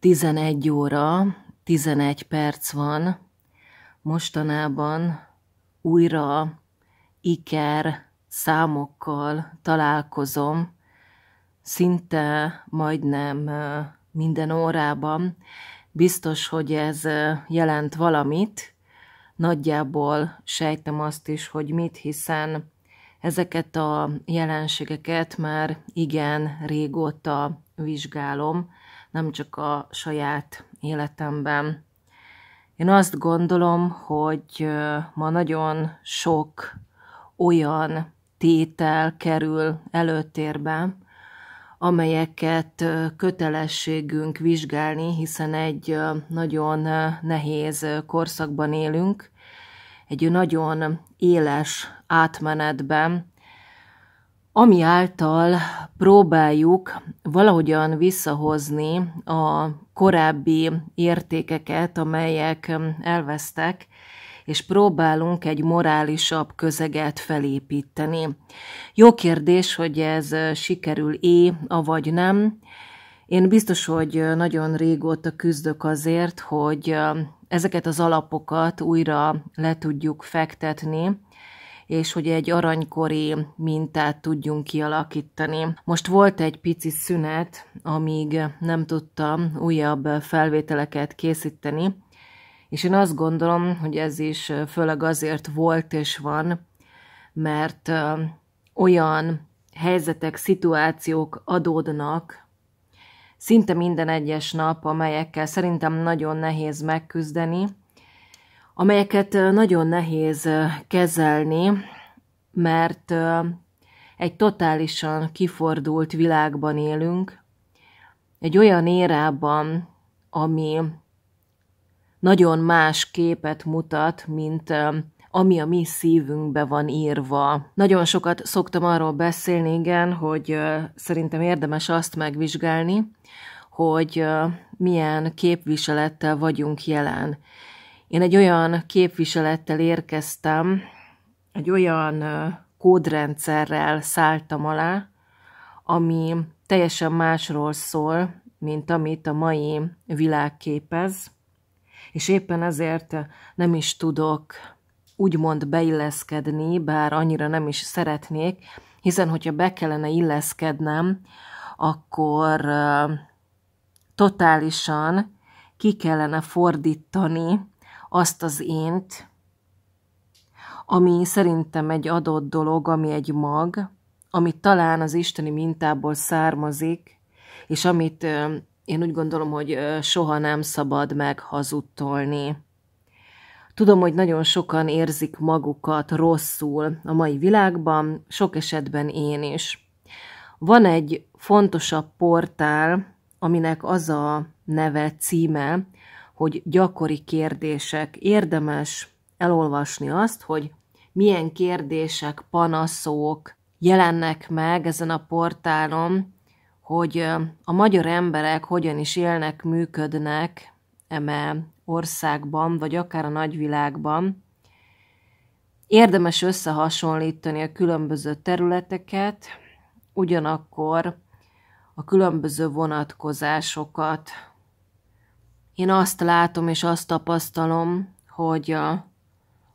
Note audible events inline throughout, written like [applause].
11 óra, 11 perc van, mostanában újra iker számokkal találkozom, szinte majdnem minden órában. Biztos, hogy ez jelent valamit, nagyjából sejtem azt is, hogy mit, hiszen ezeket a jelenségeket már igen régóta vizsgálom, nem csak a saját életemben. Én azt gondolom, hogy ma nagyon sok olyan tétel kerül előtérbe, amelyeket kötelességünk vizsgálni, hiszen egy nagyon nehéz korszakban élünk, egy nagyon éles átmenetben, ami által próbáljuk valahogyan visszahozni a korábbi értékeket, amelyek elvesztek, és próbálunk egy morálisabb közeget felépíteni. Jó kérdés, hogy ez eh, sikerül-é, avagy nem. Én biztos, hogy eh, nagyon régóta küzdök azért, hogy ezeket az alapokat újra le tudjuk fektetni, és hogy egy aranykori mintát tudjunk kialakítani. Most volt egy pici szünet, amíg nem tudtam újabb felvételeket készíteni, és én azt gondolom, hogy ez is főleg azért volt és van, mert olyan helyzetek, szituációk adódnak szinte minden egyes nap, amelyekkel szerintem nagyon nehéz megküzdeni, amelyeket nagyon nehéz kezelni, mert egy totálisan kifordult világban élünk, egy olyan érában, ami nagyon más képet mutat, mint ami a mi szívünkbe van írva. Nagyon sokat szoktam arról beszélni, igen, hogy szerintem érdemes azt megvizsgálni, hogy milyen képviselettel vagyunk jelen. Én egy olyan képviselettel érkeztem, egy olyan kódrendszerrel szálltam alá, ami teljesen másról szól, mint amit a mai világ képez, és éppen ezért nem is tudok úgymond beilleszkedni, bár annyira nem is szeretnék, hiszen hogyha be kellene illeszkednem, akkor uh, totálisan ki kellene fordítani azt az ént, ami szerintem egy adott dolog, ami egy mag, ami talán az isteni mintából származik, és amit én úgy gondolom, hogy soha nem szabad meghazudtolni. Tudom, hogy nagyon sokan érzik magukat rosszul a mai világban, sok esetben én is. Van egy fontosabb portál, aminek az a neve, címe, hogy gyakori kérdések. Érdemes elolvasni azt, hogy milyen kérdések, panaszok jelennek meg ezen a portálon, hogy a magyar emberek hogyan is élnek, működnek eme országban, vagy akár a nagyvilágban. Érdemes összehasonlítani a különböző területeket, ugyanakkor a különböző vonatkozásokat én azt látom és azt tapasztalom, hogy a,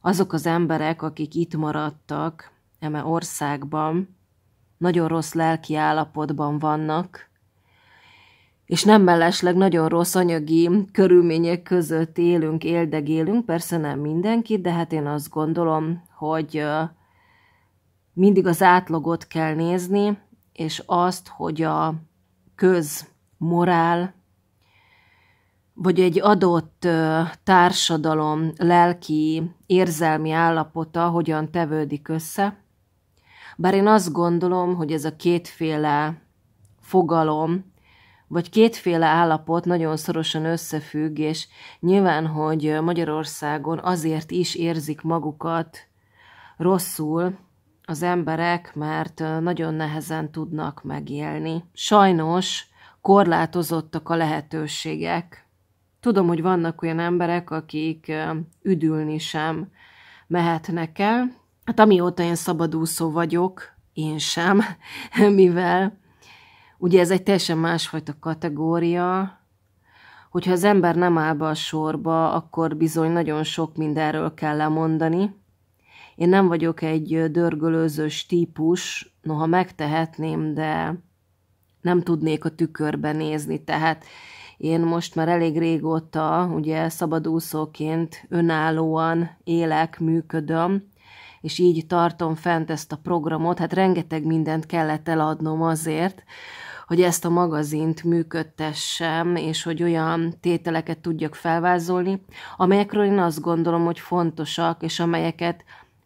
azok az emberek, akik itt maradtak, eme országban, nagyon rossz lelki állapotban vannak, és nem mellesleg nagyon rossz anyagi körülmények között élünk, éldegélünk, persze nem mindenki, de hát én azt gondolom, hogy mindig az átlagot kell nézni, és azt, hogy a közmorál vagy egy adott társadalom lelki, érzelmi állapota hogyan tevődik össze. Bár én azt gondolom, hogy ez a kétféle fogalom, vagy kétféle állapot nagyon szorosan összefügg, és nyilván, hogy Magyarországon azért is érzik magukat rosszul az emberek, mert nagyon nehezen tudnak megélni. Sajnos korlátozottak a lehetőségek, Tudom, hogy vannak olyan emberek, akik üdülni sem mehetnek el. Hát amióta én szabadúszó vagyok, én sem, [laughs] mivel ugye ez egy teljesen másfajta kategória, hogyha az ember nem áll be a sorba, akkor bizony nagyon sok mindenről kell lemondani. Én nem vagyok egy dörgölőzős típus, noha megtehetném, de nem tudnék a tükörbe nézni, tehát én most már elég régóta, ugye szabadúszóként önállóan élek, működöm, és így tartom fent ezt a programot, hát rengeteg mindent kellett eladnom azért, hogy ezt a magazint működtessem, és hogy olyan tételeket tudjak felvázolni, amelyekről én azt gondolom, hogy fontosak, és amelyeket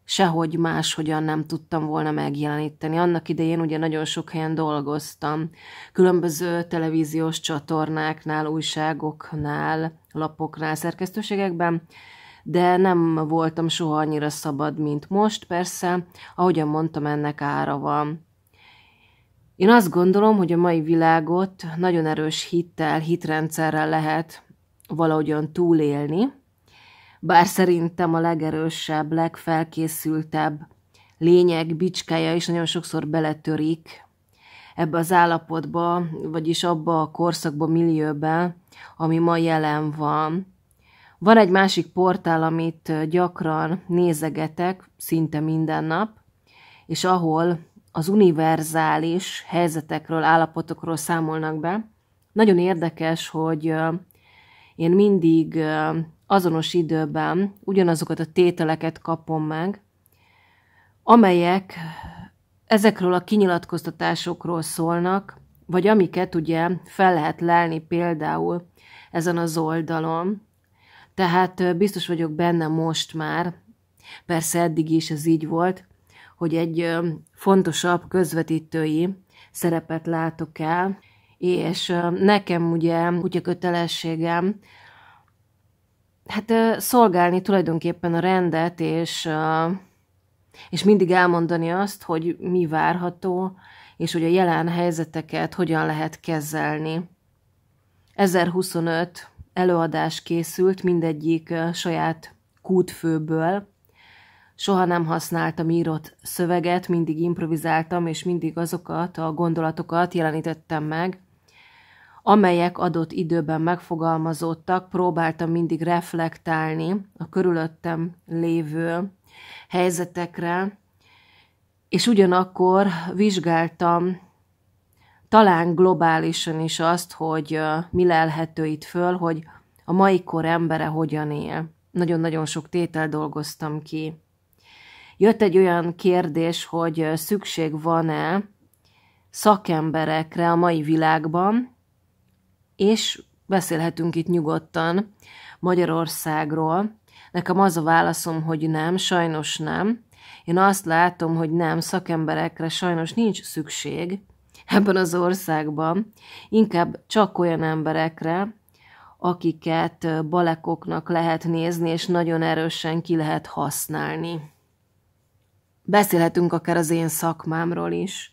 sehogy máshogyan nem tudtam volna megjeleníteni. Annak idején ugye nagyon sok helyen dolgoztam, különböző televíziós csatornáknál, újságoknál, lapoknál, szerkesztőségekben, de nem voltam soha annyira szabad, mint most, persze, ahogyan mondtam, ennek ára van. Én azt gondolom, hogy a mai világot nagyon erős hittel, hitrendszerrel lehet valahogyan túlélni, bár szerintem a legerősebb, legfelkészültebb lényeg bicskája is nagyon sokszor beletörik ebbe az állapotba, vagyis abba a korszakba, millióbe, ami ma jelen van. Van egy másik portál, amit gyakran nézegetek, szinte minden nap, és ahol az univerzális helyzetekről, állapotokról számolnak be. Nagyon érdekes, hogy én mindig azonos időben ugyanazokat a tételeket kapom meg, amelyek ezekről a kinyilatkoztatásokról szólnak, vagy amiket ugye fel lehet lelni például ezen az oldalon. Tehát biztos vagyok benne most már, persze eddig is ez így volt, hogy egy fontosabb közvetítői szerepet látok el, és nekem ugye kutya kötelességem hát szolgálni tulajdonképpen a rendet, és, és mindig elmondani azt, hogy mi várható, és hogy a jelen helyzeteket hogyan lehet kezelni. 1025 előadás készült, mindegyik saját kútfőből. Soha nem használtam írott szöveget, mindig improvizáltam, és mindig azokat a gondolatokat jelenítettem meg, amelyek adott időben megfogalmazódtak, próbáltam mindig reflektálni a körülöttem lévő helyzetekre, és ugyanakkor vizsgáltam talán globálisan is azt, hogy mi lelhető itt föl, hogy a mai kor embere hogyan él. Nagyon-nagyon sok tétel dolgoztam ki. Jött egy olyan kérdés, hogy szükség van-e szakemberekre a mai világban, és beszélhetünk itt nyugodtan Magyarországról. Nekem az a válaszom, hogy nem, sajnos nem. Én azt látom, hogy nem, szakemberekre sajnos nincs szükség ebben az országban, inkább csak olyan emberekre, akiket balekoknak lehet nézni, és nagyon erősen ki lehet használni. Beszélhetünk akár az én szakmámról is.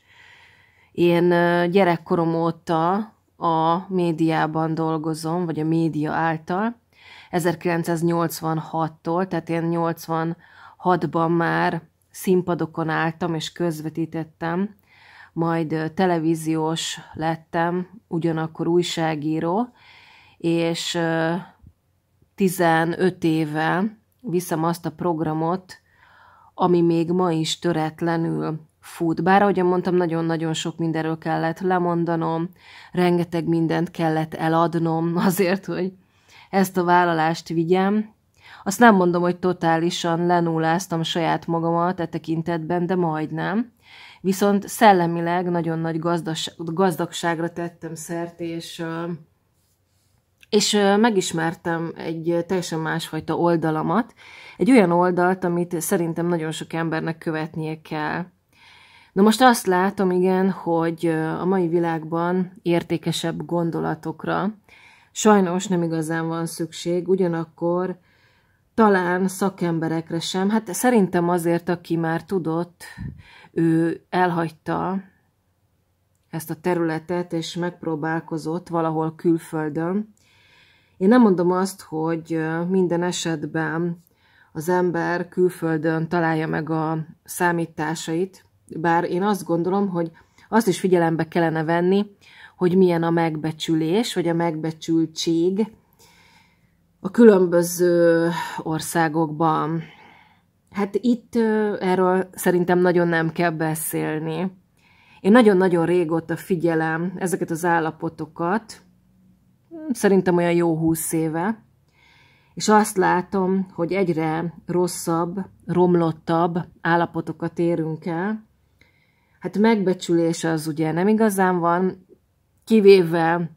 Én gyerekkorom óta a médiában dolgozom, vagy a média által, 1986-tól, tehát én 86-ban már színpadokon álltam és közvetítettem, majd televíziós lettem, ugyanakkor újságíró, és 15 éve viszem azt a programot, ami még ma is töretlenül fut. Bár ahogyan mondtam, nagyon-nagyon sok mindenről kellett lemondanom, rengeteg mindent kellett eladnom [laughs] azért, hogy ezt a vállalást vigyem. Azt nem mondom, hogy totálisan lenulláztam saját magamat e tekintetben, de majdnem. Viszont szellemileg nagyon nagy gazdas- gazdagságra tettem szert, és és megismertem egy teljesen másfajta oldalamat, egy olyan oldalt, amit szerintem nagyon sok embernek követnie kell. Na most azt látom, igen, hogy a mai világban értékesebb gondolatokra sajnos nem igazán van szükség, ugyanakkor talán szakemberekre sem. Hát szerintem azért, aki már tudott, ő elhagyta ezt a területet, és megpróbálkozott valahol külföldön. Én nem mondom azt, hogy minden esetben az ember külföldön találja meg a számításait, bár én azt gondolom, hogy azt is figyelembe kellene venni, hogy milyen a megbecsülés, vagy a megbecsültség a különböző országokban. Hát itt erről szerintem nagyon nem kell beszélni. Én nagyon-nagyon régóta figyelem ezeket az állapotokat, szerintem olyan jó húsz éve, és azt látom, hogy egyre rosszabb, romlottabb állapotokat érünk el, hát megbecsülés az ugye nem igazán van, kivéve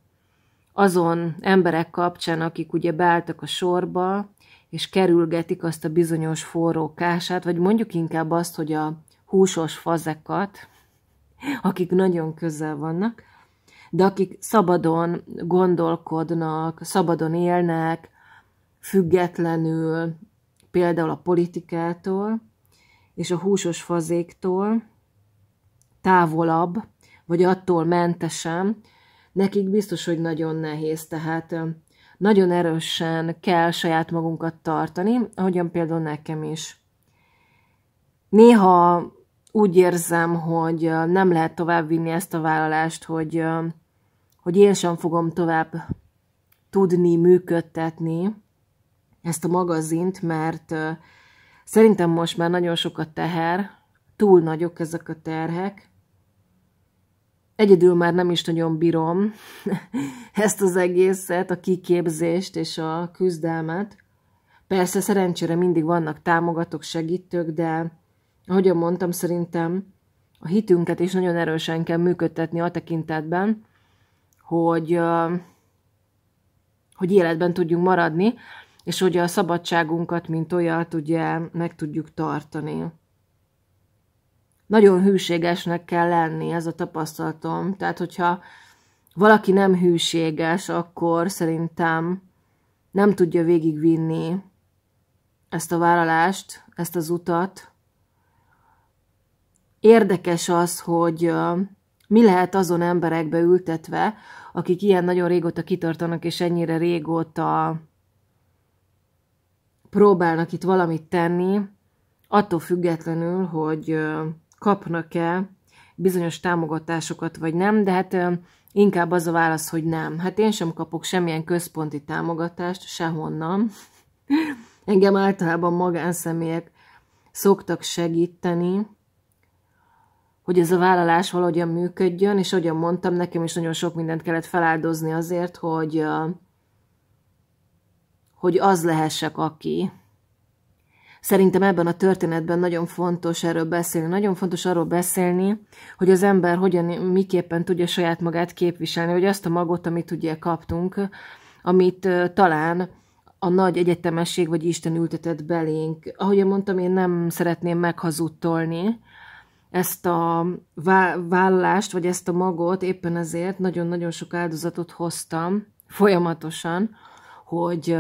azon emberek kapcsán, akik ugye beálltak a sorba, és kerülgetik azt a bizonyos forró kását, vagy mondjuk inkább azt, hogy a húsos fazekat, akik nagyon közel vannak, de akik szabadon gondolkodnak, szabadon élnek, függetlenül például a politikától és a húsos fazéktól, távolabb, vagy attól mentesen, nekik biztos, hogy nagyon nehéz, tehát nagyon erősen kell saját magunkat tartani, ahogyan például nekem is. Néha úgy érzem, hogy nem lehet továbbvinni ezt a vállalást, hogy, hogy én sem fogom tovább tudni működtetni ezt a magazint, mert szerintem most már nagyon sokat teher, túl nagyok ezek a terhek. Egyedül már nem is nagyon bírom [laughs] ezt az egészet, a kiképzést és a küzdelmet. Persze szerencsére mindig vannak támogatók, segítők, de ahogyan mondtam, szerintem a hitünket is nagyon erősen kell működtetni a tekintetben, hogy, hogy életben tudjunk maradni, és hogy a szabadságunkat, mint olyat, ugye meg tudjuk tartani nagyon hűségesnek kell lenni, ez a tapasztalatom. Tehát, hogyha valaki nem hűséges, akkor szerintem nem tudja végigvinni ezt a vállalást, ezt az utat. Érdekes az, hogy mi lehet azon emberekbe ültetve, akik ilyen nagyon régóta kitartanak, és ennyire régóta próbálnak itt valamit tenni, attól függetlenül, hogy kapnak-e bizonyos támogatásokat, vagy nem, de hát inkább az a válasz, hogy nem. Hát én sem kapok semmilyen központi támogatást, sehonnan. [laughs] Engem általában magánszemélyek szoktak segíteni, hogy ez a vállalás valahogyan működjön, és ahogyan mondtam, nekem is nagyon sok mindent kellett feláldozni azért, hogy, hogy az lehessek, aki. Szerintem ebben a történetben nagyon fontos erről beszélni, nagyon fontos arról beszélni, hogy az ember hogyan, miképpen tudja saját magát képviselni, hogy azt a magot, amit ugye kaptunk, amit talán a nagy egyetemesség vagy Isten ültetett belénk. Ahogy mondtam, én nem szeretném meghazudtolni ezt a vállást, vagy ezt a magot, éppen ezért nagyon-nagyon sok áldozatot hoztam folyamatosan, hogy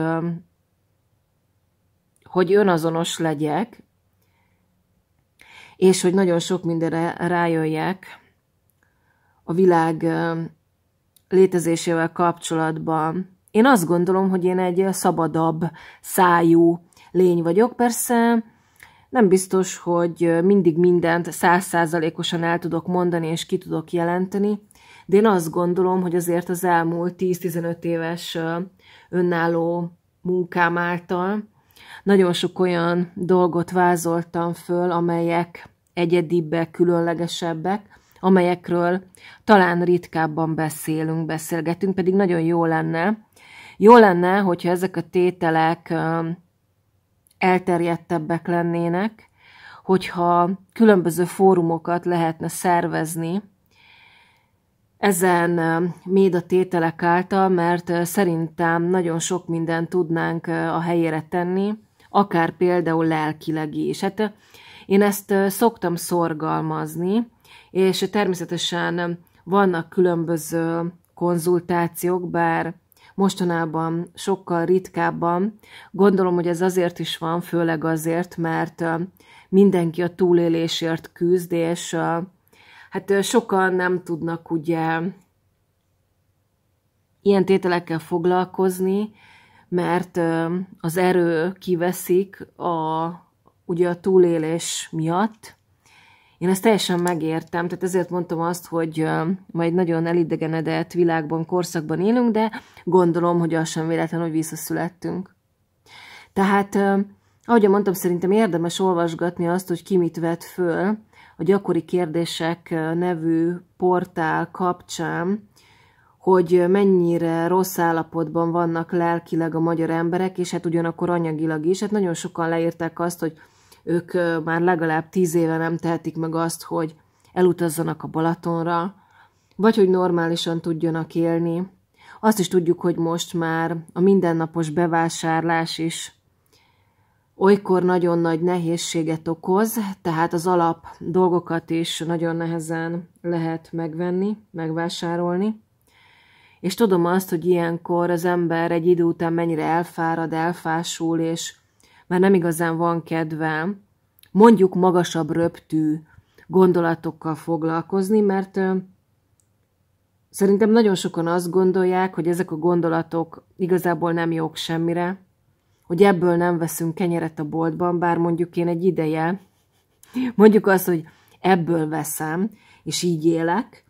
hogy önazonos legyek, és hogy nagyon sok mindenre rájöjjek a világ létezésével kapcsolatban. Én azt gondolom, hogy én egy szabadabb szájú lény vagyok. Persze nem biztos, hogy mindig mindent százszázalékosan el tudok mondani és ki tudok jelenteni, de én azt gondolom, hogy azért az elmúlt 10-15 éves önálló munkám által nagyon sok olyan dolgot vázoltam föl, amelyek egyedibbek, különlegesebbek, amelyekről talán ritkábban beszélünk, beszélgetünk, pedig nagyon jó lenne. Jó lenne, hogyha ezek a tételek elterjedtebbek lennének, hogyha különböző fórumokat lehetne szervezni ezen a tételek által, mert szerintem nagyon sok mindent tudnánk a helyére tenni, akár például lelkileg is. Hát én ezt szoktam szorgalmazni, és természetesen vannak különböző konzultációk, bár mostanában sokkal ritkábban. Gondolom, hogy ez azért is van, főleg azért, mert mindenki a túlélésért küzd, és hát sokan nem tudnak ugye ilyen tételekkel foglalkozni, mert az erő kiveszik a, ugye a túlélés miatt. Én ezt teljesen megértem, tehát ezért mondtam azt, hogy majd nagyon elidegenedett világban, korszakban élünk, de gondolom, hogy az sem véletlen, hogy visszaszülettünk. Tehát, ahogy mondtam, szerintem érdemes olvasgatni azt, hogy ki mit vett föl a gyakori kérdések nevű portál kapcsán, hogy mennyire rossz állapotban vannak lelkileg a magyar emberek, és hát ugyanakkor anyagilag is. Hát nagyon sokan leírták azt, hogy ők már legalább tíz éve nem tehetik meg azt, hogy elutazzanak a Balatonra, vagy hogy normálisan tudjanak élni. Azt is tudjuk, hogy most már a mindennapos bevásárlás is olykor nagyon nagy nehézséget okoz, tehát az alap dolgokat is nagyon nehezen lehet megvenni, megvásárolni és tudom azt, hogy ilyenkor az ember egy idő után mennyire elfárad, elfásul, és már nem igazán van kedve, mondjuk magasabb röptű gondolatokkal foglalkozni, mert szerintem nagyon sokan azt gondolják, hogy ezek a gondolatok igazából nem jók semmire, hogy ebből nem veszünk kenyeret a boltban, bár mondjuk én egy ideje, mondjuk azt, hogy ebből veszem, és így élek,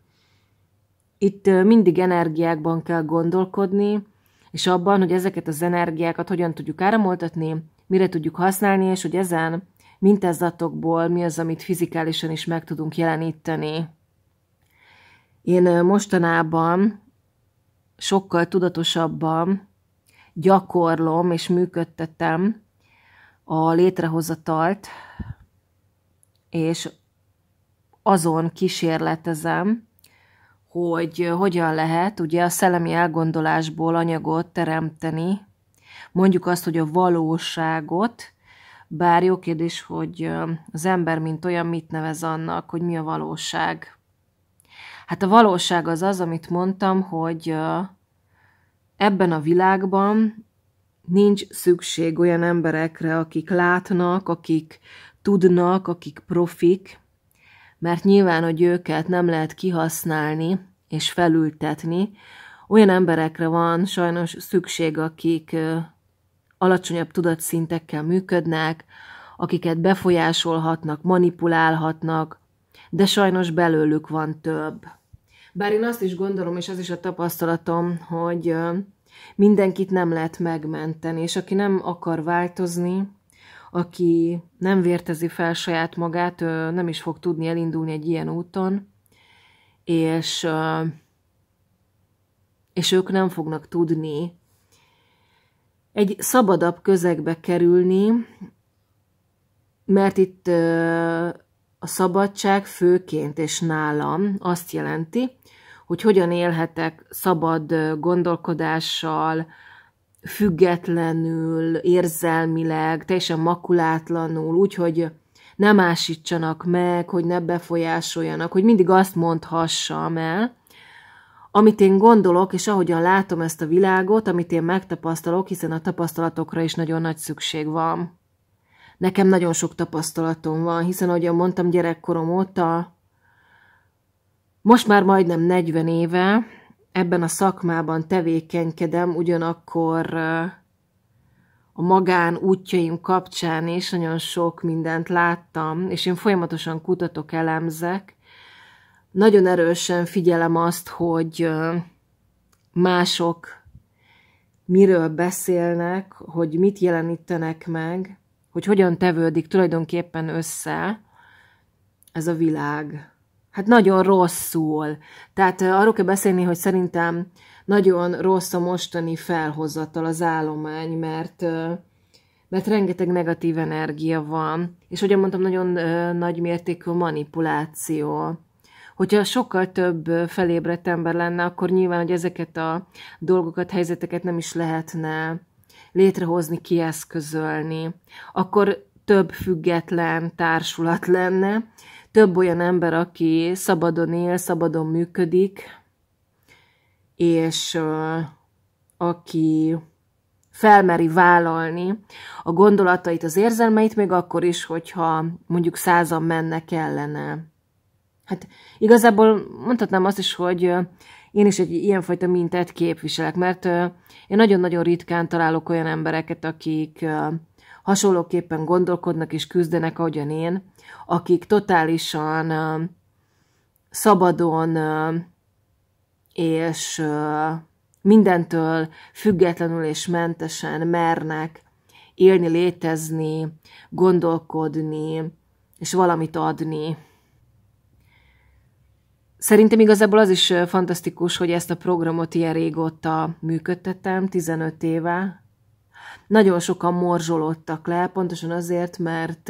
itt mindig energiákban kell gondolkodni, és abban, hogy ezeket az energiákat hogyan tudjuk áramoltatni, mire tudjuk használni, és hogy ezen mintázatokból mi az, amit fizikálisan is meg tudunk jeleníteni. Én mostanában sokkal tudatosabban gyakorlom és működtetem a létrehozatalt, és azon kísérletezem, hogy hogyan lehet ugye a szellemi elgondolásból anyagot teremteni, mondjuk azt, hogy a valóságot, bár jó kérdés, hogy az ember, mint olyan, mit nevez annak, hogy mi a valóság. Hát a valóság az az, amit mondtam, hogy ebben a világban nincs szükség olyan emberekre, akik látnak, akik tudnak, akik profik, mert nyilván, hogy őket nem lehet kihasználni, és felültetni. Olyan emberekre van sajnos szükség, akik alacsonyabb tudatszintekkel működnek, akiket befolyásolhatnak, manipulálhatnak, de sajnos belőlük van több. Bár én azt is gondolom, és az is a tapasztalatom, hogy mindenkit nem lehet megmenteni, és aki nem akar változni, aki nem vértezi fel saját magát, nem is fog tudni elindulni egy ilyen úton, és, és ők nem fognak tudni egy szabadabb közegbe kerülni, mert itt a szabadság főként és nálam azt jelenti, hogy hogyan élhetek szabad gondolkodással, függetlenül, érzelmileg, teljesen makulátlanul, úgyhogy ne másítsanak meg, hogy ne befolyásoljanak, hogy mindig azt mondhassam el, amit én gondolok, és ahogyan látom ezt a világot, amit én megtapasztalok, hiszen a tapasztalatokra is nagyon nagy szükség van. Nekem nagyon sok tapasztalatom van, hiszen ahogyan mondtam gyerekkorom óta, most már majdnem 40 éve ebben a szakmában tevékenykedem, ugyanakkor a magán útjaim kapcsán is nagyon sok mindent láttam, és én folyamatosan kutatok, elemzek. Nagyon erősen figyelem azt, hogy mások miről beszélnek, hogy mit jelenítenek meg, hogy hogyan tevődik tulajdonképpen össze ez a világ. Hát nagyon rosszul. Tehát arról kell beszélni, hogy szerintem nagyon rossz a mostani felhozattal az állomány, mert mert rengeteg negatív energia van, és ugye mondtam, nagyon nagy mértékű manipuláció hogyha sokkal több felébredt ember lenne, akkor nyilván, hogy ezeket a dolgokat, helyzeteket nem is lehetne létrehozni, kieszközölni. Akkor több független társulat lenne, több olyan ember, aki szabadon él, szabadon működik, és aki felmeri vállalni a gondolatait, az érzelmeit, még akkor is, hogyha mondjuk százan mennek ellene. Hát igazából mondhatnám azt is, hogy én is egy ilyenfajta mintát képviselek, mert én nagyon-nagyon ritkán találok olyan embereket, akik hasonlóképpen gondolkodnak és küzdenek, ahogyan én, akik totálisan szabadon és mindentől függetlenül és mentesen mernek élni, létezni, gondolkodni, és valamit adni. Szerintem igazából az is fantasztikus, hogy ezt a programot ilyen régóta működtettem, 15 éve. Nagyon sokan morzsolódtak le, pontosan azért, mert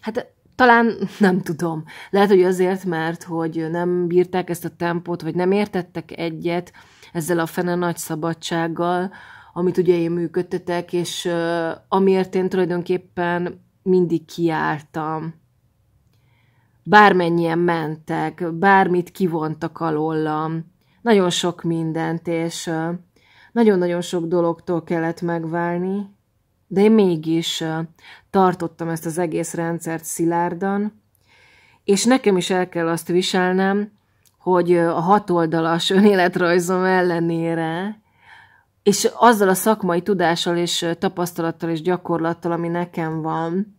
hát talán nem tudom. Lehet, hogy azért, mert hogy nem bírták ezt a tempót, vagy nem értettek egyet ezzel a fene nagy szabadsággal, amit ugye én működtetek, és uh, amiért én tulajdonképpen mindig kiártam Bármennyien mentek, bármit kivontak alólam, nagyon sok mindent, és uh, nagyon-nagyon sok dologtól kellett megválni, de én mégis tartottam ezt az egész rendszert szilárdan, és nekem is el kell azt viselnem, hogy a hatoldalas [laughs] önéletrajzom ellenére, és azzal a szakmai tudással és tapasztalattal és gyakorlattal, ami nekem van,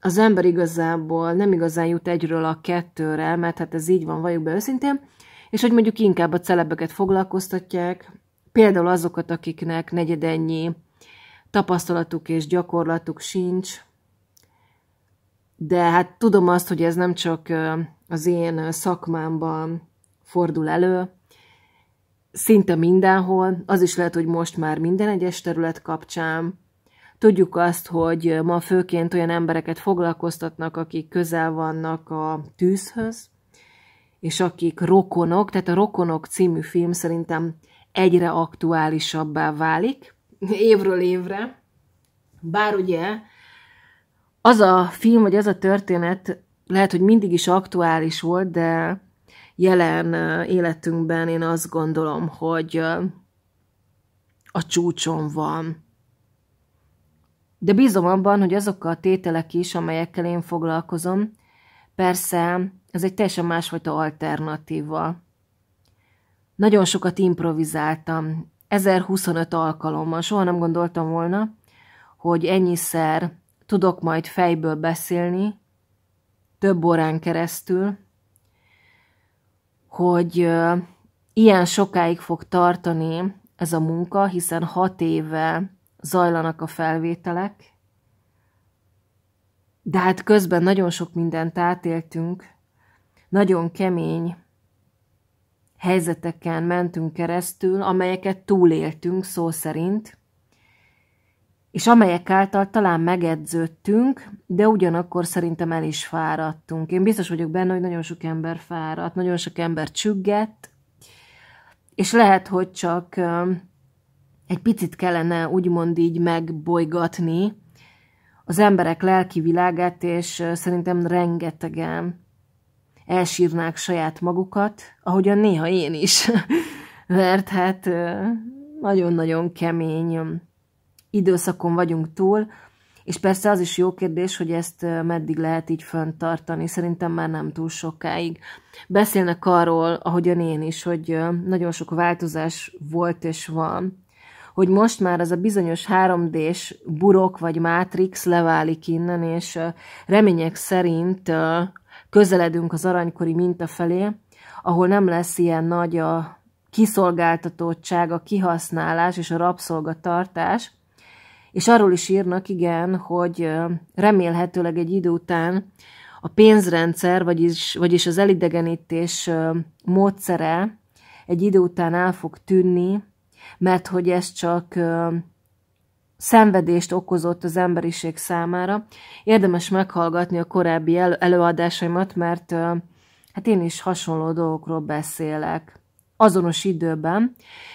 az ember igazából nem igazán jut egyről a kettőre, mert hát ez így van, valljuk be őszintén, és hogy mondjuk inkább a celebeket foglalkoztatják, például azokat, akiknek negyedennyi tapasztalatuk és gyakorlatuk sincs, de hát tudom azt, hogy ez nem csak az én szakmámban fordul elő, szinte mindenhol, az is lehet, hogy most már minden egyes terület kapcsán. Tudjuk azt, hogy ma főként olyan embereket foglalkoztatnak, akik közel vannak a tűzhöz, és akik rokonok, tehát a Rokonok című film szerintem egyre aktuálisabbá válik, évről évre, bár ugye az a film, vagy az a történet lehet, hogy mindig is aktuális volt, de jelen életünkben én azt gondolom, hogy a csúcson van. De bízom abban, hogy azok a tételek is, amelyekkel én foglalkozom, persze ez egy teljesen másfajta alternatíva. Nagyon sokat improvizáltam, 1025 alkalommal, soha nem gondoltam volna, hogy ennyiszer tudok majd fejből beszélni, több órán keresztül, hogy ilyen sokáig fog tartani ez a munka, hiszen hat éve zajlanak a felvételek, de hát közben nagyon sok mindent átéltünk, nagyon kemény helyzeteken mentünk keresztül, amelyeket túléltünk szó szerint, és amelyek által talán megedződtünk, de ugyanakkor szerintem el is fáradtunk. Én biztos vagyok benne, hogy nagyon sok ember fáradt, nagyon sok ember csüggett, és lehet, hogy csak egy picit kellene úgymond így megbolygatni az emberek lelki világát, és szerintem rengetegen elsírnák saját magukat, ahogyan néha én is. [laughs] Mert hát nagyon-nagyon kemény időszakon vagyunk túl, és persze az is jó kérdés, hogy ezt meddig lehet így tartani. Szerintem már nem túl sokáig. Beszélnek arról, ahogyan én is, hogy nagyon sok változás volt és van. Hogy most már az a bizonyos 3D-s burok vagy mátrix leválik innen, és remények szerint közeledünk az aranykori minta felé, ahol nem lesz ilyen nagy a kiszolgáltatottság, a kihasználás és a rabszolgatartás, és arról is írnak, igen, hogy remélhetőleg egy idő után a pénzrendszer, vagyis, vagyis az elidegenítés módszere egy idő után el fog tűnni, mert hogy ez csak szenvedést okozott az emberiség számára. Érdemes meghallgatni a korábbi előadásaimat, mert hát én is hasonló dolgokról beszélek. Azonos időben,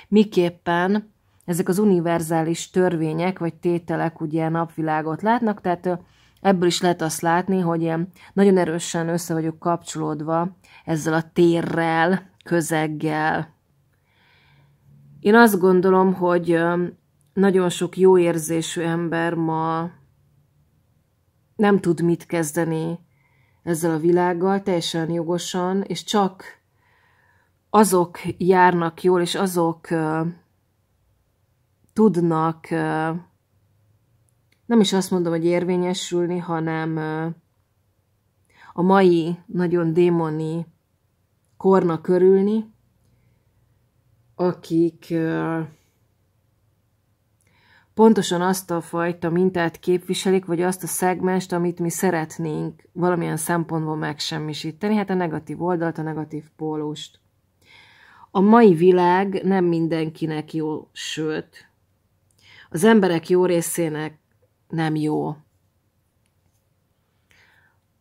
miképpen ezek az univerzális törvények vagy tételek ugye napvilágot látnak, tehát ebből is lehet azt látni, hogy én nagyon erősen össze vagyok kapcsolódva ezzel a térrel, közeggel. Én azt gondolom, hogy nagyon sok jó érzésű ember ma nem tud mit kezdeni ezzel a világgal, teljesen jogosan, és csak azok járnak jól, és azok uh, tudnak uh, nem is azt mondom, hogy érvényesülni, hanem uh, a mai nagyon démoni korna körülni, akik uh, pontosan azt a fajta mintát képviselik, vagy azt a szegmest, amit mi szeretnénk valamilyen szempontból megsemmisíteni, hát a negatív oldalt, a negatív pólust. A mai világ nem mindenkinek jó, sőt, az emberek jó részének nem jó.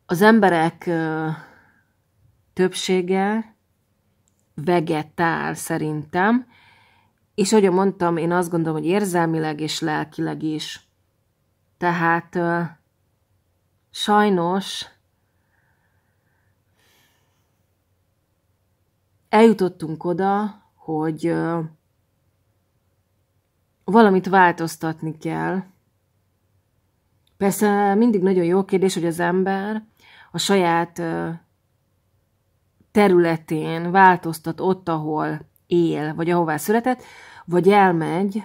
Az emberek többsége vegetál szerintem, és ahogy mondtam, én azt gondolom, hogy érzelmileg és lelkileg is. Tehát uh, sajnos eljutottunk oda, hogy uh, valamit változtatni kell. Persze mindig nagyon jó kérdés, hogy az ember a saját uh, területén változtat ott, ahol él, vagy ahová született, vagy elmegy,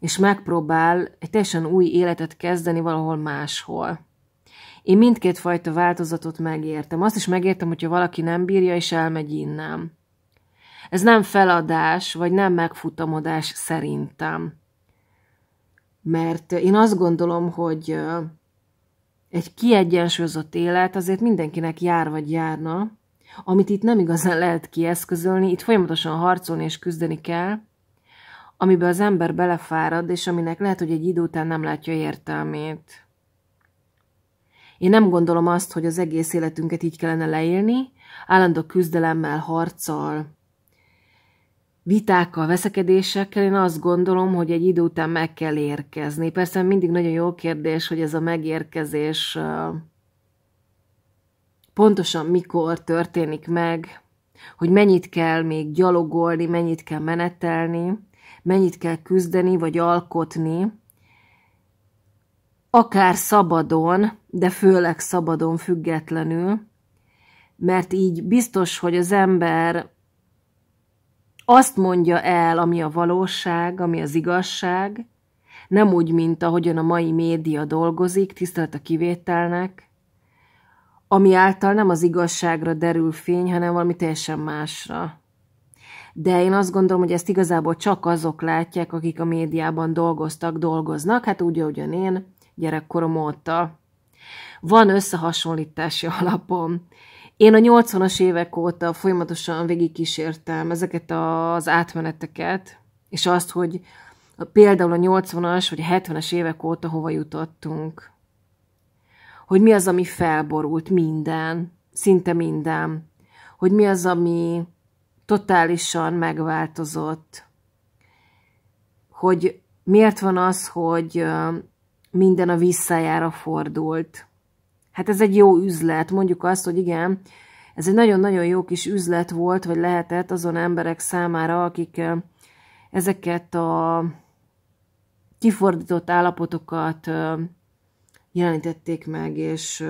és megpróbál egy teljesen új életet kezdeni valahol máshol. Én mindkét fajta változatot megértem. Azt is megértem, hogyha valaki nem bírja, és elmegy innen. Ez nem feladás, vagy nem megfutamodás szerintem. Mert én azt gondolom, hogy egy kiegyensúlyozott élet azért mindenkinek jár vagy járna, amit itt nem igazán lehet kieszközölni, itt folyamatosan harcolni és küzdeni kell, amiben az ember belefárad, és aminek lehet, hogy egy idő után nem látja értelmét. Én nem gondolom azt, hogy az egész életünket így kellene leélni, állandó küzdelemmel, harccal, vitákkal, veszekedésekkel. Én azt gondolom, hogy egy idő után meg kell érkezni. Persze mindig nagyon jó kérdés, hogy ez a megérkezés pontosan mikor történik meg, hogy mennyit kell még gyalogolni, mennyit kell menetelni, mennyit kell küzdeni vagy alkotni, akár szabadon, de főleg szabadon függetlenül, mert így biztos, hogy az ember azt mondja el, ami a valóság, ami az igazság, nem úgy, mint ahogyan a mai média dolgozik, tisztelt a kivételnek, ami által nem az igazságra derül fény, hanem valami teljesen másra. De én azt gondolom, hogy ezt igazából csak azok látják, akik a médiában dolgoztak, dolgoznak, hát úgy, ahogyan én gyerekkorom óta. Van összehasonlítási [laughs] alapom. Én a 80-as évek óta folyamatosan végigkísértem ezeket az átmeneteket, és azt, hogy például a 80-as vagy a 70-es évek óta hova jutottunk hogy mi az, ami felborult minden, szinte minden, hogy mi az, ami totálisan megváltozott, hogy miért van az, hogy minden a visszájára fordult. Hát ez egy jó üzlet, mondjuk azt, hogy igen, ez egy nagyon-nagyon jó kis üzlet volt, vagy lehetett azon emberek számára, akik ezeket a kifordított állapotokat jelentették meg, és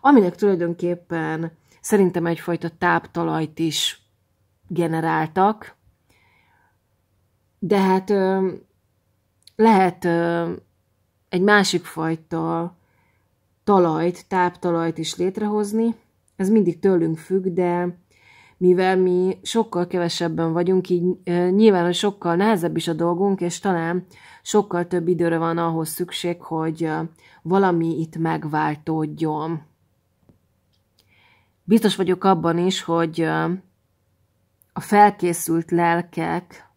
aminek tulajdonképpen szerintem egyfajta táptalajt is generáltak, de hát lehet egy másik fajta talajt, táptalajt is létrehozni, ez mindig tőlünk függ, de mivel mi sokkal kevesebben vagyunk, így nyilván sokkal nehezebb is a dolgunk, és talán sokkal több időre van ahhoz szükség, hogy valami itt megváltódjon. Biztos vagyok abban is, hogy a felkészült lelkek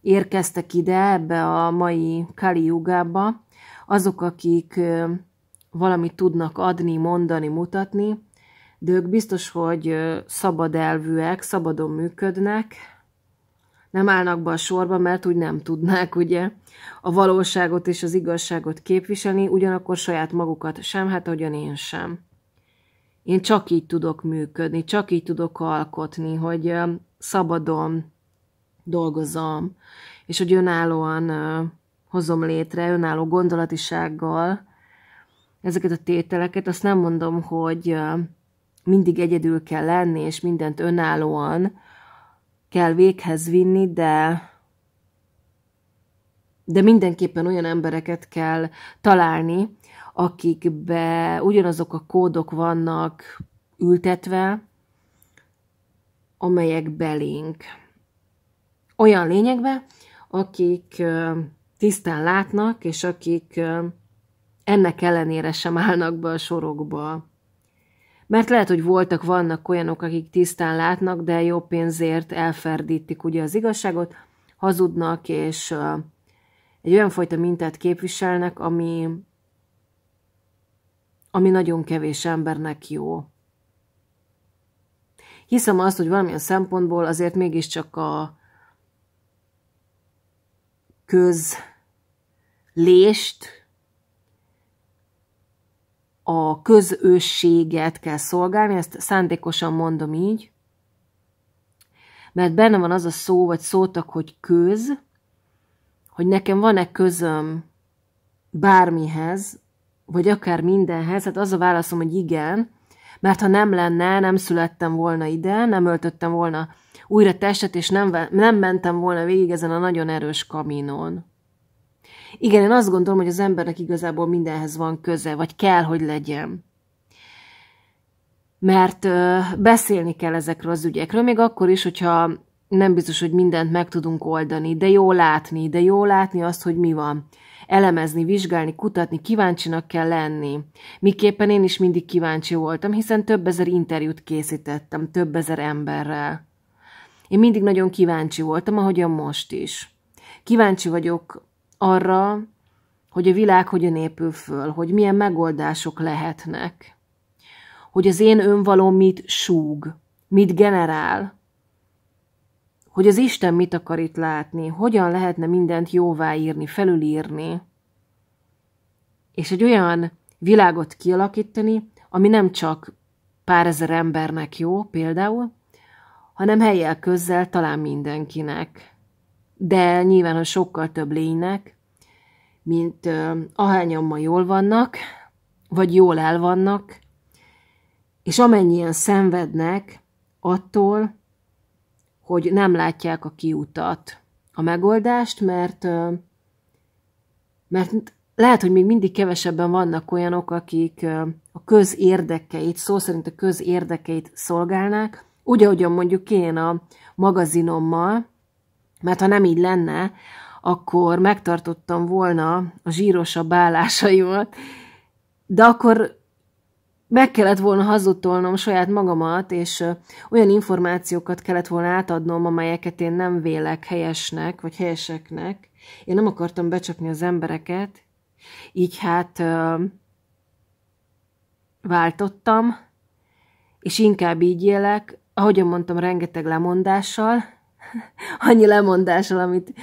érkeztek ide ebbe a mai Kali Yugába, azok, akik valamit tudnak adni, mondani, mutatni, de ők biztos, hogy szabad elvűek, szabadon működnek, nem állnak be a sorba, mert úgy nem tudnák, ugye, a valóságot és az igazságot képviselni, ugyanakkor saját magukat sem, hát ahogyan én sem. Én csak így tudok működni, csak így tudok alkotni, hogy szabadon dolgozom, és hogy önállóan hozom létre, önálló gondolatisággal ezeket a tételeket. Azt nem mondom, hogy mindig egyedül kell lenni, és mindent önállóan kell véghez vinni, de de mindenképpen olyan embereket kell találni, akikbe ugyanazok a kódok vannak ültetve, amelyek belénk. Olyan lényekbe, akik tisztán látnak, és akik ennek ellenére sem állnak be a sorokba. Mert lehet, hogy voltak, vannak olyanok, akik tisztán látnak, de jó pénzért elferdítik ugye az igazságot, hazudnak, és egy olyan fajta mintát képviselnek, ami, ami nagyon kevés embernek jó. Hiszem azt, hogy valamilyen szempontból azért mégiscsak a közlést, a közösséget kell szolgálni, ezt szándékosan mondom így, mert benne van az a szó, vagy szótak, hogy köz, hogy nekem van-e közöm bármihez, vagy akár mindenhez, hát az a válaszom, hogy igen, mert ha nem lenne, nem születtem volna ide, nem öltöttem volna újra testet, és nem, nem mentem volna végig ezen a nagyon erős kaminon. Igen, én azt gondolom, hogy az embernek igazából mindenhez van köze, vagy kell, hogy legyen. Mert ö, beszélni kell ezekről az ügyekről, még akkor is, hogyha nem biztos, hogy mindent meg tudunk oldani, de jó látni, de jó látni azt, hogy mi van. Elemezni, vizsgálni, kutatni, kíváncsinak kell lenni. Miképpen én is mindig kíváncsi voltam, hiszen több ezer interjút készítettem, több ezer emberrel. Én mindig nagyon kíváncsi voltam, ahogyan most is. Kíváncsi vagyok arra, hogy a világ hogyan épül föl, hogy milyen megoldások lehetnek, hogy az én önvalom mit súg, mit generál, hogy az Isten mit akar itt látni, hogyan lehetne mindent jóváírni, felülírni, és egy olyan világot kialakítani, ami nem csak pár ezer embernek jó például, hanem helyel közzel talán mindenkinek de nyilván a sokkal több lénynek, mint uh, ahányan ma jól vannak, vagy jól el vannak, és amennyien szenvednek attól, hogy nem látják a kiutat, a megoldást, mert, mert lehet, hogy még mindig kevesebben vannak olyanok, akik a a közérdekeit, szó szerint a közérdekeit szolgálnák, úgy, ahogyan mondjuk én a magazinommal, mert ha nem így lenne, akkor megtartottam volna a zsírosabb állásaimat, de akkor meg kellett volna hazudtolnom saját magamat, és olyan információkat kellett volna átadnom, amelyeket én nem vélek helyesnek, vagy helyeseknek. Én nem akartam becsapni az embereket, így hát váltottam, és inkább így élek, ahogyan mondtam, rengeteg lemondással, [laughs] annyi lemondással, amit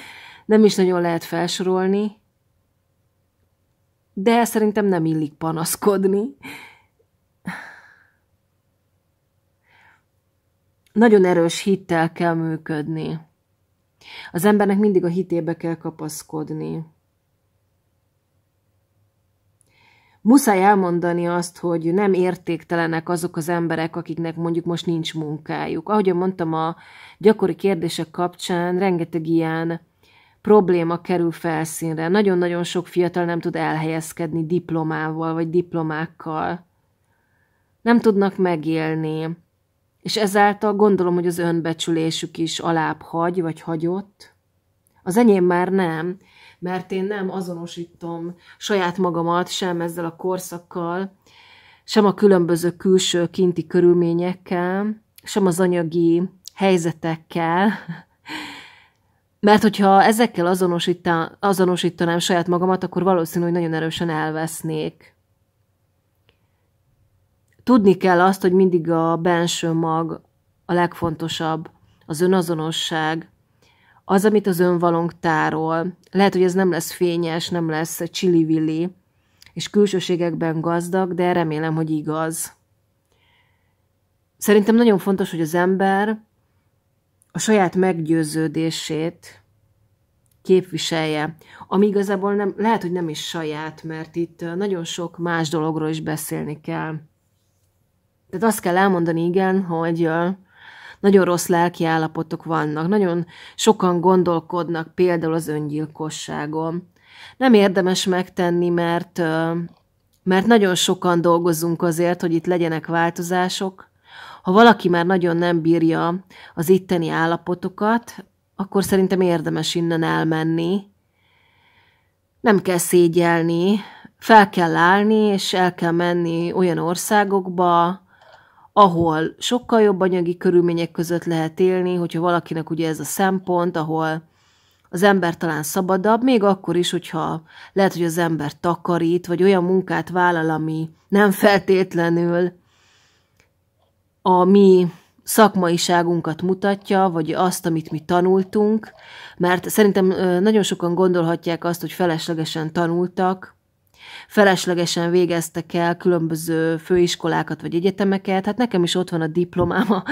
nem is nagyon lehet felsorolni, de szerintem nem illik panaszkodni. Nagyon erős hittel kell működni. Az embernek mindig a hitébe kell kapaszkodni. Muszáj elmondani azt, hogy nem értéktelenek azok az emberek, akiknek mondjuk most nincs munkájuk. Ahogy mondtam, a gyakori kérdések kapcsán rengeteg ilyen probléma kerül felszínre. Nagyon-nagyon sok fiatal nem tud elhelyezkedni diplomával vagy diplomákkal. Nem tudnak megélni, és ezáltal gondolom, hogy az önbecsülésük is alább hagy vagy hagyott. Az enyém már nem, mert én nem azonosítom saját magamat sem ezzel a korszakkal, sem a különböző külső kinti körülményekkel, sem az anyagi helyzetekkel, mert hogyha ezekkel azonosítan, azonosítanám saját magamat, akkor valószínű, hogy nagyon erősen elvesznék. Tudni kell azt, hogy mindig a benső mag a legfontosabb, az önazonosság, az, amit az önvalónk tárol, lehet, hogy ez nem lesz fényes, nem lesz csili és külsőségekben gazdag, de remélem, hogy igaz. Szerintem nagyon fontos, hogy az ember a saját meggyőződését képviselje, ami igazából nem, lehet, hogy nem is saját, mert itt nagyon sok más dologról is beszélni kell. Tehát azt kell elmondani, igen, hogy nagyon rossz állapotok vannak, nagyon sokan gondolkodnak például az öngyilkosságon. Nem érdemes megtenni, mert, mert nagyon sokan dolgozunk azért, hogy itt legyenek változások. Ha valaki már nagyon nem bírja az itteni állapotokat, akkor szerintem érdemes innen elmenni. Nem kell szégyelni, fel kell állni, és el kell menni olyan országokba, ahol sokkal jobb anyagi körülmények között lehet élni, hogyha valakinek ugye ez a szempont, ahol az ember talán szabadabb, még akkor is, hogyha lehet, hogy az ember takarít, vagy olyan munkát vállal, ami nem feltétlenül a mi szakmaiságunkat mutatja, vagy azt, amit mi tanultunk, mert szerintem nagyon sokan gondolhatják azt, hogy feleslegesen tanultak, feleslegesen végeztek el különböző főiskolákat vagy egyetemeket. Hát nekem is ott van a diplomám a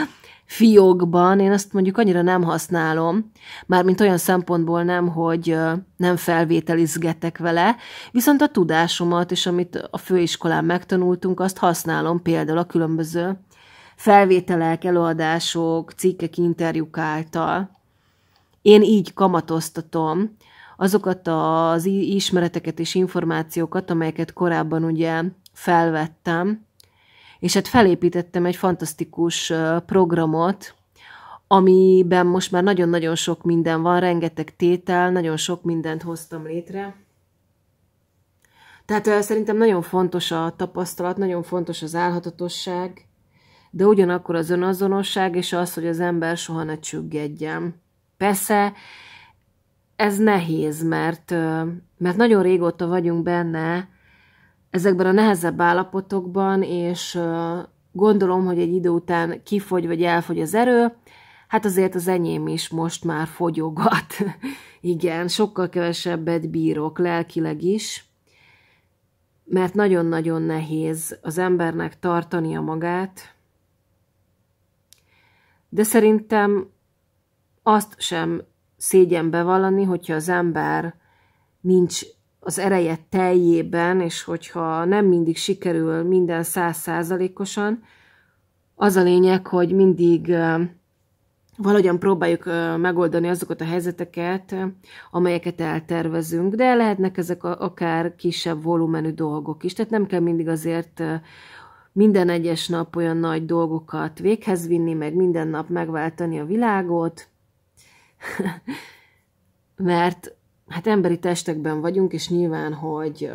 fiókban, én azt mondjuk annyira nem használom, mármint olyan szempontból nem, hogy nem felvételizgetek vele, viszont a tudásomat és amit a főiskolán megtanultunk, azt használom például a különböző felvételek, előadások, cikkek, interjúk által. Én így kamatoztatom azokat az ismereteket és információkat, amelyeket korábban ugye felvettem, és hát felépítettem egy fantasztikus programot, amiben most már nagyon-nagyon sok minden van, rengeteg tétel, nagyon sok mindent hoztam létre. Tehát szerintem nagyon fontos a tapasztalat, nagyon fontos az álhatatosság, de ugyanakkor az önazonosság, és az, hogy az ember soha ne csüggedjen. Persze ez nehéz, mert, mert nagyon régóta vagyunk benne ezekben a nehezebb állapotokban, és gondolom, hogy egy idő után kifogy vagy elfogy az erő, hát azért az enyém is most már fogyogat. [laughs] Igen, sokkal kevesebbet bírok lelkileg is, mert nagyon-nagyon nehéz az embernek tartania magát, de szerintem azt sem szégyen bevallani, hogyha az ember nincs az ereje teljében, és hogyha nem mindig sikerül minden százszázalékosan, az a lényeg, hogy mindig valahogyan próbáljuk megoldani azokat a helyzeteket, amelyeket eltervezünk, de lehetnek ezek akár kisebb volumenű dolgok is, tehát nem kell mindig azért minden egyes nap olyan nagy dolgokat véghez vinni, meg minden nap megváltani a világot, [laughs] Mert hát emberi testekben vagyunk, és nyilván, hogy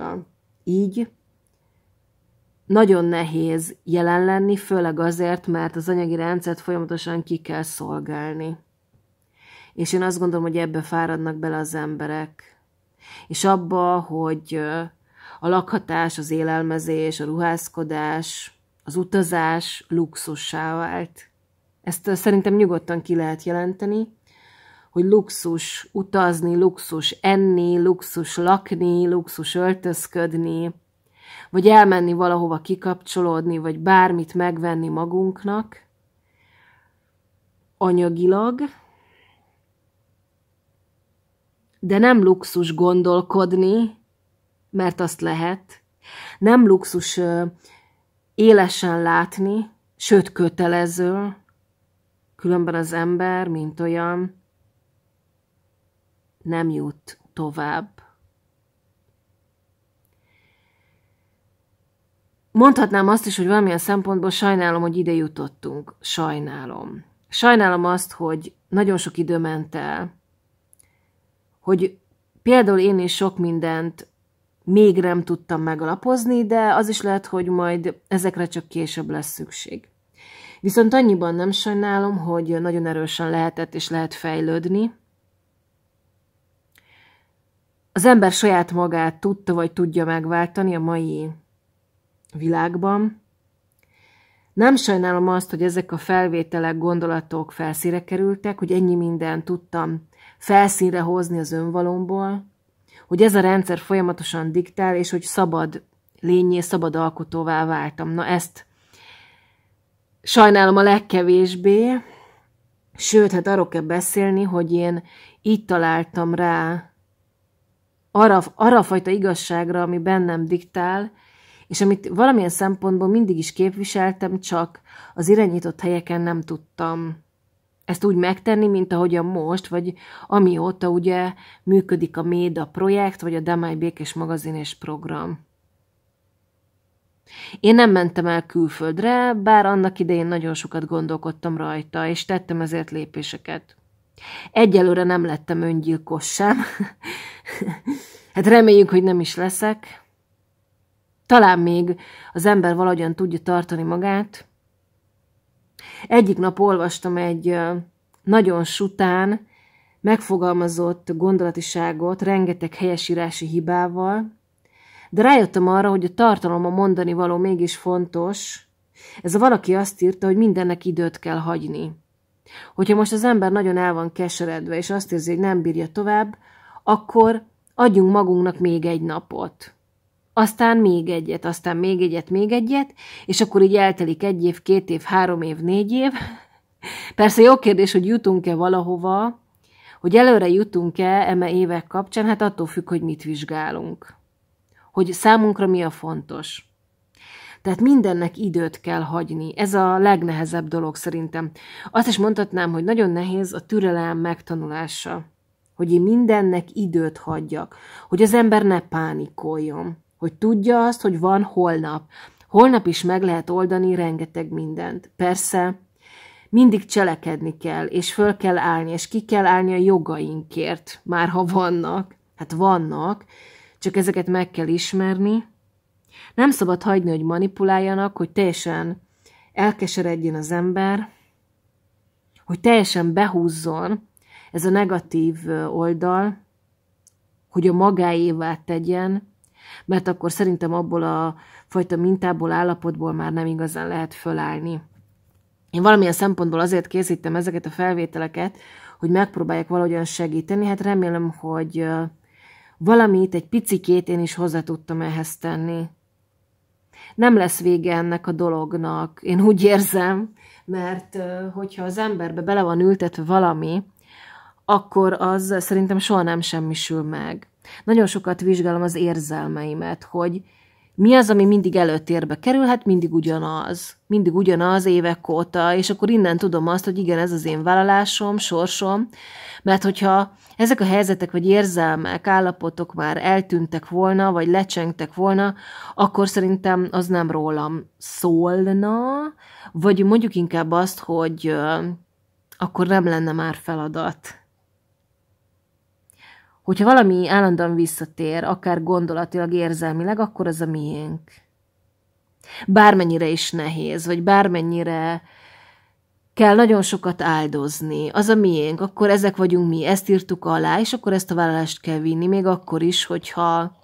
így nagyon nehéz jelen lenni, főleg azért, mert az anyagi rendszert folyamatosan ki kell szolgálni. És én azt gondolom, hogy ebbe fáradnak bele az emberek. És abba, hogy a lakhatás, az élelmezés, a ruházkodás, az utazás luxussá vált. Ezt szerintem nyugodtan ki lehet jelenteni, hogy luxus utazni, luxus enni, luxus lakni, luxus öltözködni, vagy elmenni valahova kikapcsolódni, vagy bármit megvenni magunknak anyagilag, de nem luxus gondolkodni, mert azt lehet, nem luxus élesen látni, sőt kötelező, különben az ember, mint olyan, nem jut tovább. Mondhatnám azt is, hogy valamilyen szempontból sajnálom, hogy ide jutottunk. Sajnálom. Sajnálom azt, hogy nagyon sok idő ment el, hogy például én is sok mindent még nem tudtam megalapozni, de az is lehet, hogy majd ezekre csak később lesz szükség. Viszont annyiban nem sajnálom, hogy nagyon erősen lehetett és lehet fejlődni, az ember saját magát tudta vagy tudja megváltani a mai világban. Nem sajnálom azt, hogy ezek a felvételek, gondolatok felszíre kerültek, hogy ennyi mindent tudtam felszínre hozni az önvalomból, hogy ez a rendszer folyamatosan diktál, és hogy szabad lényé, szabad alkotóvá váltam. Na ezt sajnálom a legkevésbé, sőt, hát arról kell beszélni, hogy én így találtam rá arra, arra a fajta igazságra, ami bennem diktál, és amit valamilyen szempontból mindig is képviseltem, csak az irányított helyeken nem tudtam ezt úgy megtenni, mint ahogyan most, vagy amióta ugye működik a Méda projekt, vagy a Demály Békés magazin és program. Én nem mentem el külföldre, bár annak idején nagyon sokat gondolkodtam rajta, és tettem ezért lépéseket. Egyelőre nem lettem öngyilkos sem, [laughs] hát reméljük, hogy nem is leszek. Talán még az ember valahogyan tudja tartani magát. Egyik nap olvastam egy nagyon sután megfogalmazott gondolatiságot rengeteg helyesírási hibával, de rájöttem arra, hogy a tartalom, a mondani való mégis fontos. Ez a valaki azt írta, hogy mindennek időt kell hagyni. Hogyha most az ember nagyon el van keseredve, és azt érzi, hogy nem bírja tovább, akkor adjunk magunknak még egy napot. Aztán még egyet, aztán még egyet, még egyet, és akkor így eltelik egy év, két év, három év, négy év. [laughs] Persze jó kérdés, hogy jutunk-e valahova, hogy előre jutunk-e eme évek kapcsán, hát attól függ, hogy mit vizsgálunk. Hogy számunkra mi a fontos. Tehát mindennek időt kell hagyni. Ez a legnehezebb dolog szerintem. Azt is mondhatnám, hogy nagyon nehéz a türelem megtanulása hogy én mindennek időt hagyjak, hogy az ember ne pánikoljon, hogy tudja azt, hogy van holnap. Holnap is meg lehet oldani rengeteg mindent. Persze, mindig cselekedni kell, és föl kell állni, és ki kell állni a jogainkért, már ha vannak. Hát vannak, csak ezeket meg kell ismerni. Nem szabad hagyni, hogy manipuláljanak, hogy teljesen elkeseredjen az ember, hogy teljesen behúzzon, ez a negatív oldal, hogy a magáévá tegyen, mert akkor szerintem abból a fajta mintából, állapotból már nem igazán lehet fölállni. Én valamilyen szempontból azért készítem ezeket a felvételeket, hogy megpróbáljak valahogyan segíteni. Hát remélem, hogy valamit, egy picikét én is hozzá tudtam ehhez tenni. Nem lesz vége ennek a dolognak, én úgy érzem, mert hogyha az emberbe bele van ültetve valami, akkor az szerintem soha nem semmisül meg. Nagyon sokat vizsgálom az érzelmeimet, hogy mi az, ami mindig előtérbe kerül, hát mindig ugyanaz. Mindig ugyanaz évek óta, és akkor innen tudom azt, hogy igen, ez az én vállalásom, sorsom, mert hogyha ezek a helyzetek vagy érzelmek, állapotok már eltűntek volna, vagy lecsengtek volna, akkor szerintem az nem rólam szólna, vagy mondjuk inkább azt, hogy akkor nem lenne már feladat Hogyha valami állandóan visszatér, akár gondolatilag, érzelmileg, akkor az a miénk. Bármennyire is nehéz, vagy bármennyire kell nagyon sokat áldozni, az a miénk, akkor ezek vagyunk mi, ezt írtuk alá, és akkor ezt a vállalást kell vinni, még akkor is, hogyha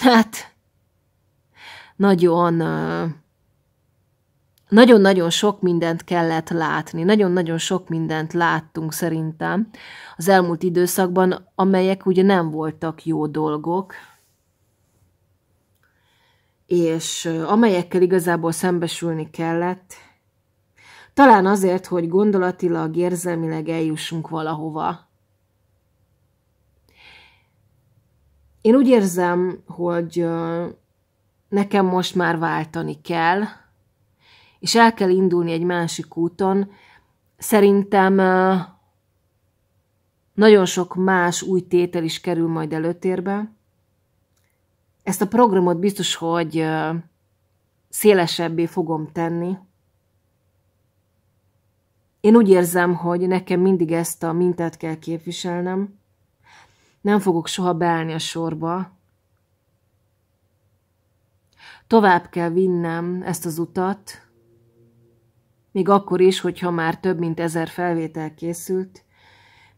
hát nagyon nagyon-nagyon sok mindent kellett látni, nagyon-nagyon sok mindent láttunk szerintem az elmúlt időszakban, amelyek ugye nem voltak jó dolgok, és amelyekkel igazából szembesülni kellett, talán azért, hogy gondolatilag, érzelmileg eljussunk valahova. Én úgy érzem, hogy nekem most már váltani kell, és el kell indulni egy másik úton, szerintem nagyon sok más új tétel is kerül majd előtérbe. Ezt a programot biztos, hogy szélesebbé fogom tenni. Én úgy érzem, hogy nekem mindig ezt a mintát kell képviselnem. Nem fogok soha beállni a sorba. Tovább kell vinnem ezt az utat, még akkor is, hogyha már több mint ezer felvétel készült,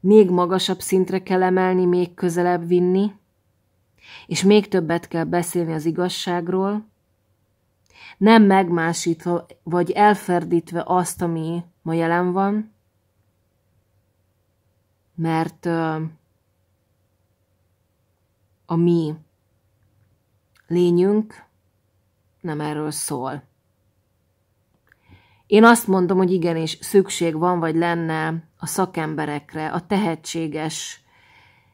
még magasabb szintre kell emelni, még közelebb vinni, és még többet kell beszélni az igazságról, nem megmásítva vagy elferdítve azt, ami ma jelen van, mert a mi lényünk nem erről szól. Én azt mondom, hogy igenis szükség van, vagy lenne a szakemberekre, a tehetséges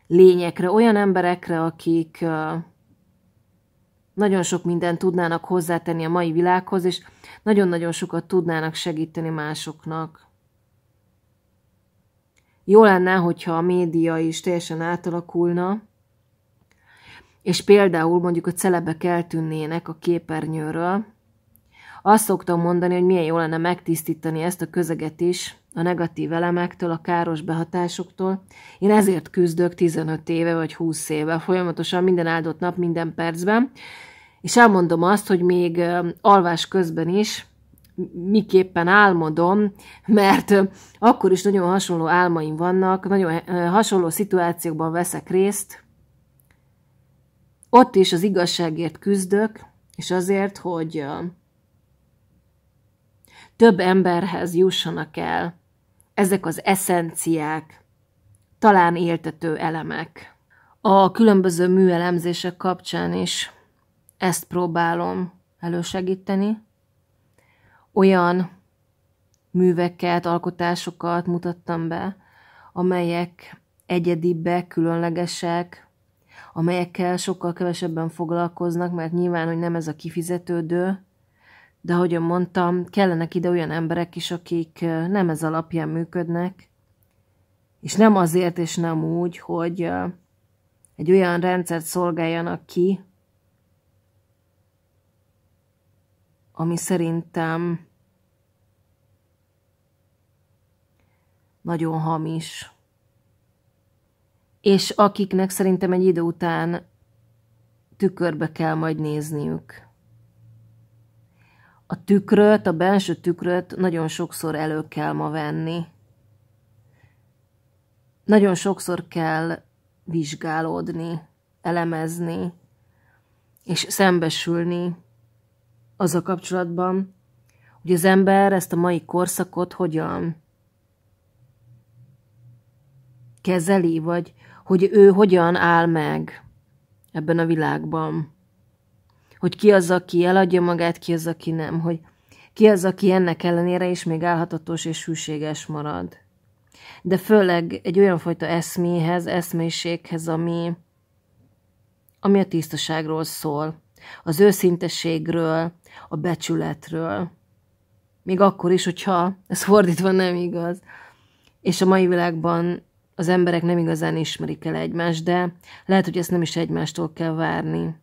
lényekre, olyan emberekre, akik nagyon sok mindent tudnának hozzátenni a mai világhoz, és nagyon-nagyon sokat tudnának segíteni másoknak. Jó lenne, hogyha a média is teljesen átalakulna, és például mondjuk a celebek eltűnnének a képernyőről, azt szoktam mondani, hogy milyen jó lenne megtisztítani ezt a közeget is, a negatív elemektől, a káros behatásoktól. Én ezért küzdök 15 éve vagy 20 éve, folyamatosan minden áldott nap, minden percben, és elmondom azt, hogy még alvás közben is miképpen álmodom, mert akkor is nagyon hasonló álmaim vannak, nagyon hasonló szituációkban veszek részt. Ott is az igazságért küzdök, és azért, hogy több emberhez jussanak el ezek az eszenciák, talán éltető elemek. A különböző műelemzések kapcsán is ezt próbálom elősegíteni. Olyan műveket, alkotásokat mutattam be, amelyek egyedibbek, különlegesek, amelyekkel sokkal kevesebben foglalkoznak, mert nyilván, hogy nem ez a kifizetődő, de ahogyan mondtam, kellenek ide olyan emberek is, akik nem ez alapján működnek, és nem azért, és nem úgy, hogy egy olyan rendszert szolgáljanak ki, ami szerintem nagyon hamis. És akiknek szerintem egy idő után tükörbe kell majd nézniük a tükröt, a belső tükröt nagyon sokszor elő kell ma venni. Nagyon sokszor kell vizsgálódni, elemezni, és szembesülni az a kapcsolatban, hogy az ember ezt a mai korszakot hogyan kezeli, vagy hogy ő hogyan áll meg ebben a világban hogy ki az, aki eladja magát, ki az, aki nem, hogy ki az, aki ennek ellenére is még állhatatos és hűséges marad. De főleg egy olyan fajta eszméhez, eszmélységhez, ami, ami a tisztaságról szól, az őszintességről, a becsületről. Még akkor is, hogyha ez fordítva nem igaz. És a mai világban az emberek nem igazán ismerik el egymást, de lehet, hogy ezt nem is egymástól kell várni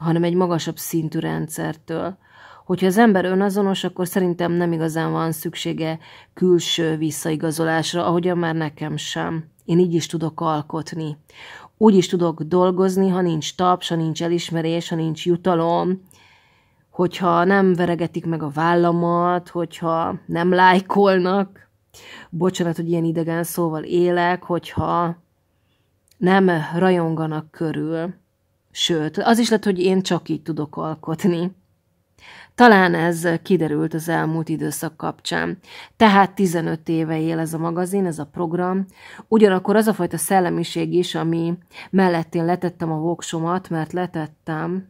hanem egy magasabb szintű rendszertől. Hogyha az ember önazonos, akkor szerintem nem igazán van szüksége külső visszaigazolásra, ahogyan már nekem sem. Én így is tudok alkotni. Úgy is tudok dolgozni, ha nincs taps, ha nincs elismerés, ha nincs jutalom, hogyha nem veregetik meg a vállamat, hogyha nem lájkolnak, bocsánat, hogy ilyen idegen szóval élek, hogyha nem rajonganak körül. Sőt, az is lett, hogy én csak így tudok alkotni. Talán ez kiderült az elmúlt időszak kapcsán. Tehát 15 éve él ez a magazin, ez a program. Ugyanakkor az a fajta szellemiség is, ami mellett én letettem a voksomat, mert letettem,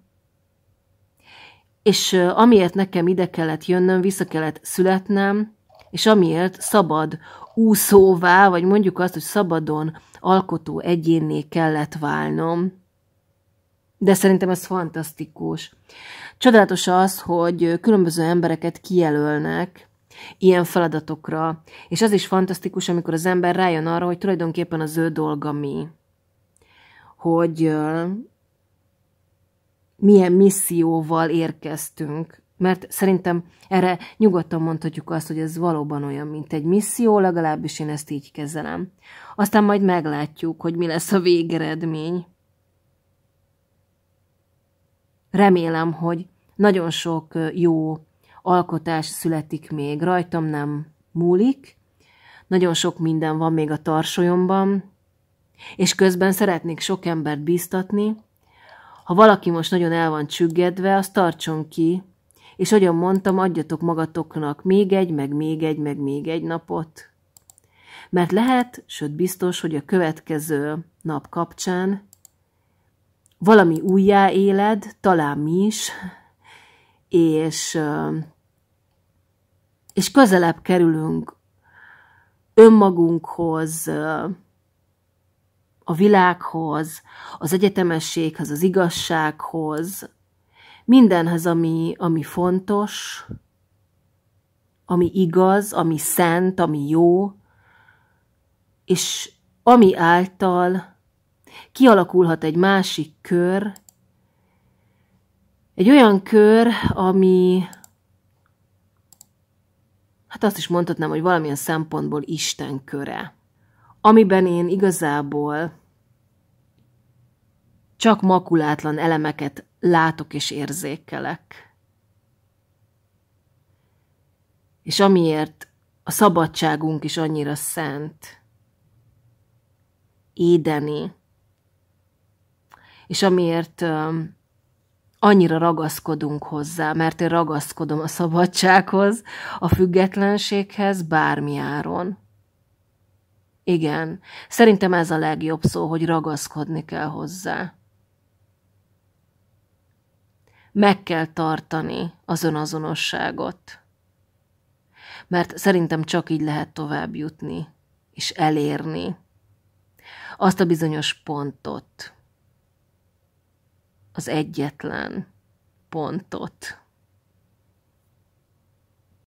és amiért nekem ide kellett jönnöm, vissza kellett születnem, és amiért szabad úszóvá, vagy mondjuk azt, hogy szabadon alkotó egyénné kellett válnom, de szerintem ez fantasztikus. Csodálatos az, hogy különböző embereket kijelölnek ilyen feladatokra, és az is fantasztikus, amikor az ember rájön arra, hogy tulajdonképpen az ő dolga mi. Hogy milyen misszióval érkeztünk, mert szerintem erre nyugodtan mondhatjuk azt, hogy ez valóban olyan, mint egy misszió, legalábbis én ezt így kezelem. Aztán majd meglátjuk, hogy mi lesz a végeredmény. Remélem, hogy nagyon sok jó alkotás születik még, rajtam nem múlik, nagyon sok minden van még a tarsolyomban, és közben szeretnék sok embert bíztatni, ha valaki most nagyon el van csüggedve, azt tartson ki, és ahogyan mondtam, adjatok magatoknak még egy, meg még egy, meg még egy napot. Mert lehet, sőt biztos, hogy a következő nap kapcsán valami újjá éled, talán mi is, és, és közelebb kerülünk önmagunkhoz, a világhoz, az egyetemességhez, az igazsághoz, mindenhez, ami, ami fontos, ami igaz, ami szent, ami jó, és ami által kialakulhat egy másik kör, egy olyan kör, ami, hát azt is mondhatnám, hogy valamilyen szempontból Isten köre, amiben én igazából csak makulátlan elemeket látok és érzékelek. És amiért a szabadságunk is annyira szent, édeni, és amiért annyira ragaszkodunk hozzá, mert én ragaszkodom a szabadsághoz, a függetlenséghez bármi áron. Igen, szerintem ez a legjobb szó, hogy ragaszkodni kell hozzá. Meg kell tartani az önazonosságot. Mert szerintem csak így lehet tovább jutni, és elérni azt a bizonyos pontot, az egyetlen pontot